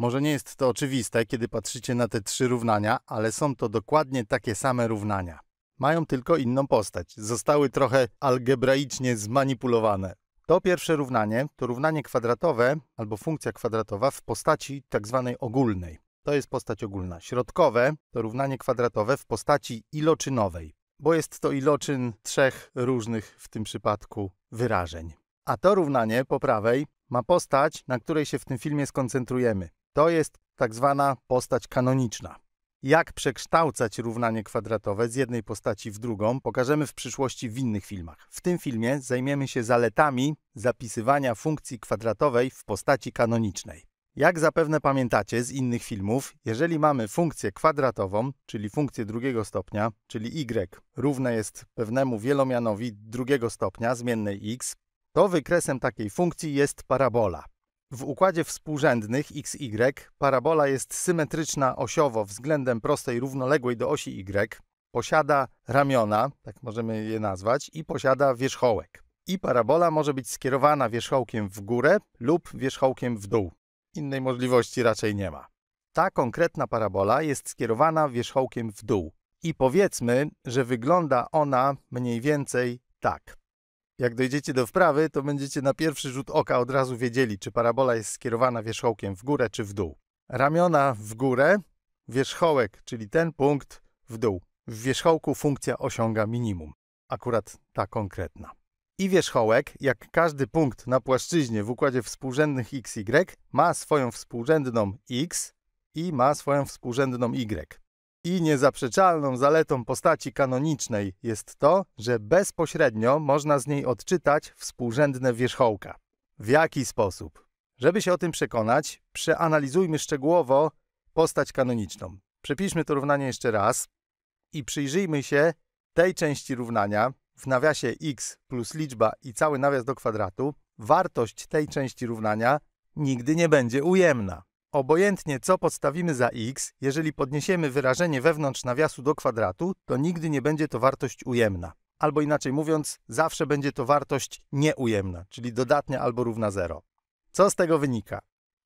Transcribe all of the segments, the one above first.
Może nie jest to oczywiste, kiedy patrzycie na te trzy równania, ale są to dokładnie takie same równania. Mają tylko inną postać, zostały trochę algebraicznie zmanipulowane. To pierwsze równanie to równanie kwadratowe albo funkcja kwadratowa w postaci tzw. Tak ogólnej. To jest postać ogólna. Środkowe to równanie kwadratowe w postaci iloczynowej, bo jest to iloczyn trzech różnych w tym przypadku wyrażeń. A to równanie po prawej ma postać, na której się w tym filmie skoncentrujemy. To jest tak zwana postać kanoniczna. Jak przekształcać równanie kwadratowe z jednej postaci w drugą, pokażemy w przyszłości w innych filmach. W tym filmie zajmiemy się zaletami zapisywania funkcji kwadratowej w postaci kanonicznej. Jak zapewne pamiętacie z innych filmów, jeżeli mamy funkcję kwadratową, czyli funkcję drugiego stopnia, czyli y równe jest pewnemu wielomianowi drugiego stopnia zmiennej x, to wykresem takiej funkcji jest parabola. W układzie współrzędnych XY parabola jest symetryczna osiowo względem prostej równoległej do osi Y, posiada ramiona, tak możemy je nazwać, i posiada wierzchołek. I parabola może być skierowana wierzchołkiem w górę lub wierzchołkiem w dół. Innej możliwości raczej nie ma. Ta konkretna parabola jest skierowana wierzchołkiem w dół. I powiedzmy, że wygląda ona mniej więcej tak. Jak dojdziecie do wprawy, to będziecie na pierwszy rzut oka od razu wiedzieli, czy parabola jest skierowana wierzchołkiem w górę czy w dół. Ramiona w górę, wierzchołek, czyli ten punkt w dół. W wierzchołku funkcja osiąga minimum, akurat ta konkretna. I wierzchołek, jak każdy punkt na płaszczyźnie w układzie współrzędnych xy, ma swoją współrzędną x i ma swoją współrzędną y. I niezaprzeczalną zaletą postaci kanonicznej jest to, że bezpośrednio można z niej odczytać współrzędne wierzchołka. W jaki sposób? Żeby się o tym przekonać, przeanalizujmy szczegółowo postać kanoniczną. Przepiszmy to równanie jeszcze raz i przyjrzyjmy się tej części równania w nawiasie x plus liczba i cały nawias do kwadratu. Wartość tej części równania nigdy nie będzie ujemna. Obojętnie co podstawimy za x, jeżeli podniesiemy wyrażenie wewnątrz nawiasu do kwadratu, to nigdy nie będzie to wartość ujemna. Albo inaczej mówiąc, zawsze będzie to wartość nieujemna, czyli dodatnia albo równa 0. Co z tego wynika?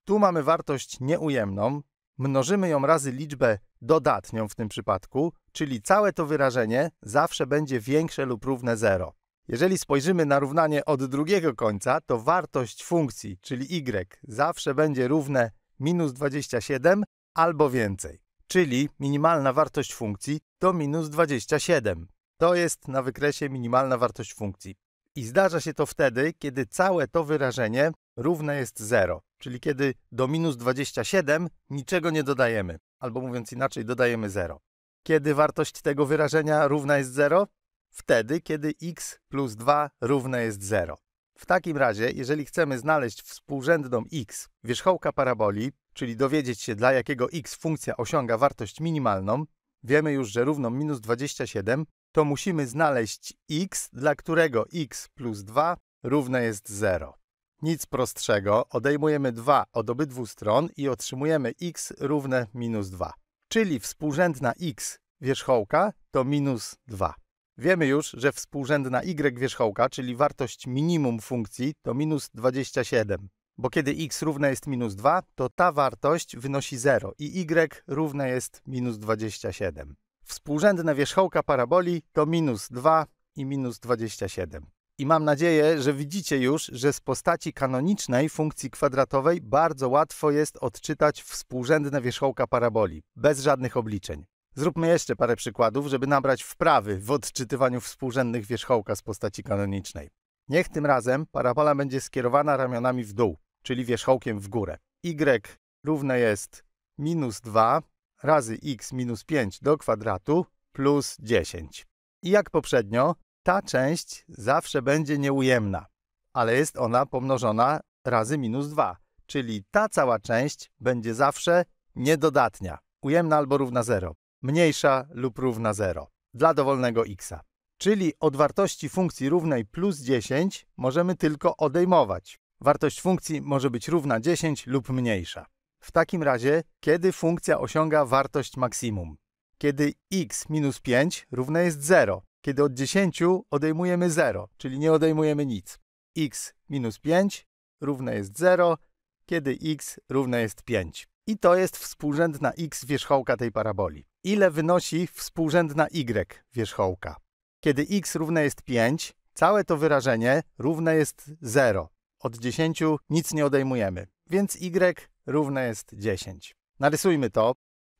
Tu mamy wartość nieujemną, mnożymy ją razy liczbę dodatnią w tym przypadku, czyli całe to wyrażenie zawsze będzie większe lub równe 0. Jeżeli spojrzymy na równanie od drugiego końca, to wartość funkcji, czyli y, zawsze będzie równe minus 27 albo więcej, czyli minimalna wartość funkcji to minus 27. To jest na wykresie minimalna wartość funkcji. I zdarza się to wtedy, kiedy całe to wyrażenie równe jest 0, czyli kiedy do minus 27 niczego nie dodajemy, albo mówiąc inaczej, dodajemy 0. Kiedy wartość tego wyrażenia równa jest 0? Wtedy, kiedy x plus 2 równe jest 0. W takim razie, jeżeli chcemy znaleźć współrzędną x wierzchołka paraboli, czyli dowiedzieć się dla jakiego x funkcja osiąga wartość minimalną, wiemy już, że równą minus 27, to musimy znaleźć x, dla którego x plus 2 równe jest 0. Nic prostszego, odejmujemy 2 od obydwu stron i otrzymujemy x równe minus 2. Czyli współrzędna x wierzchołka to minus 2. Wiemy już, że współrzędna y wierzchołka, czyli wartość minimum funkcji, to minus 27. Bo kiedy x równe jest minus 2, to ta wartość wynosi 0 i y równe jest minus 27. Współrzędna wierzchołka paraboli to minus 2 i minus 27. I mam nadzieję, że widzicie już, że z postaci kanonicznej funkcji kwadratowej bardzo łatwo jest odczytać współrzędne wierzchołka paraboli, bez żadnych obliczeń. Zróbmy jeszcze parę przykładów, żeby nabrać wprawy w odczytywaniu współrzędnych wierzchołka z postaci kanonicznej. Niech tym razem parabola będzie skierowana ramionami w dół, czyli wierzchołkiem w górę. Y równe jest minus 2 razy x minus 5 do kwadratu plus 10. I jak poprzednio, ta część zawsze będzie nieujemna, ale jest ona pomnożona razy minus 2, czyli ta cała część będzie zawsze niedodatnia, ujemna albo równa 0 mniejsza lub równa 0 dla dowolnego x. Czyli od wartości funkcji równej plus 10 możemy tylko odejmować. Wartość funkcji może być równa 10 lub mniejsza. W takim razie, kiedy funkcja osiąga wartość maksimum? Kiedy x minus 5 równe jest 0. Kiedy od 10 odejmujemy 0, czyli nie odejmujemy nic. x minus 5 równe jest 0, kiedy x równe jest 5. I to jest współrzędna x wierzchołka tej paraboli. Ile wynosi współrzędna y wierzchołka? Kiedy x równe jest 5, całe to wyrażenie równe jest 0. Od 10 nic nie odejmujemy, więc y równe jest 10. Narysujmy to.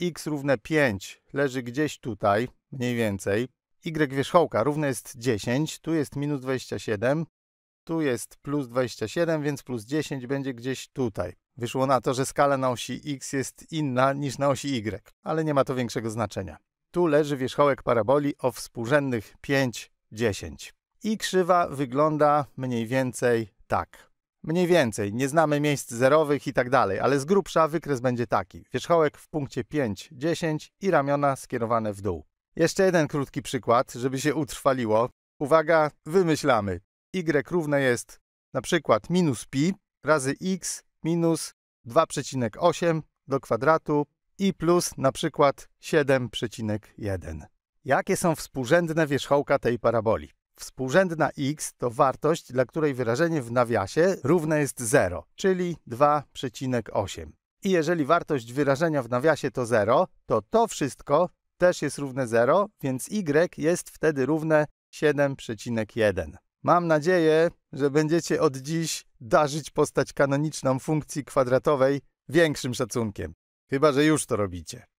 x równe 5 leży gdzieś tutaj, mniej więcej. y wierzchołka równe jest 10, tu jest minus 27, tu jest plus 27, więc plus 10 będzie gdzieś tutaj. Wyszło na to, że skala na osi x jest inna niż na osi y, ale nie ma to większego znaczenia. Tu leży wierzchołek paraboli o współrzędnych 5, 10. I krzywa wygląda mniej więcej tak. Mniej więcej, nie znamy miejsc zerowych i tak dalej, ale z grubsza wykres będzie taki. Wierzchołek w punkcie 5, 10 i ramiona skierowane w dół. Jeszcze jeden krótki przykład, żeby się utrwaliło. Uwaga, wymyślamy y równe jest na przykład minus pi razy x minus 2,8 do kwadratu i plus na przykład 7,1. Jakie są współrzędne wierzchołka tej paraboli? Współrzędna x to wartość, dla której wyrażenie w nawiasie równe jest 0, czyli 2,8. I jeżeli wartość wyrażenia w nawiasie to 0, to to wszystko też jest równe 0, więc y jest wtedy równe 7,1. Mam nadzieję, że będziecie od dziś darzyć postać kanoniczną funkcji kwadratowej większym szacunkiem, chyba że już to robicie.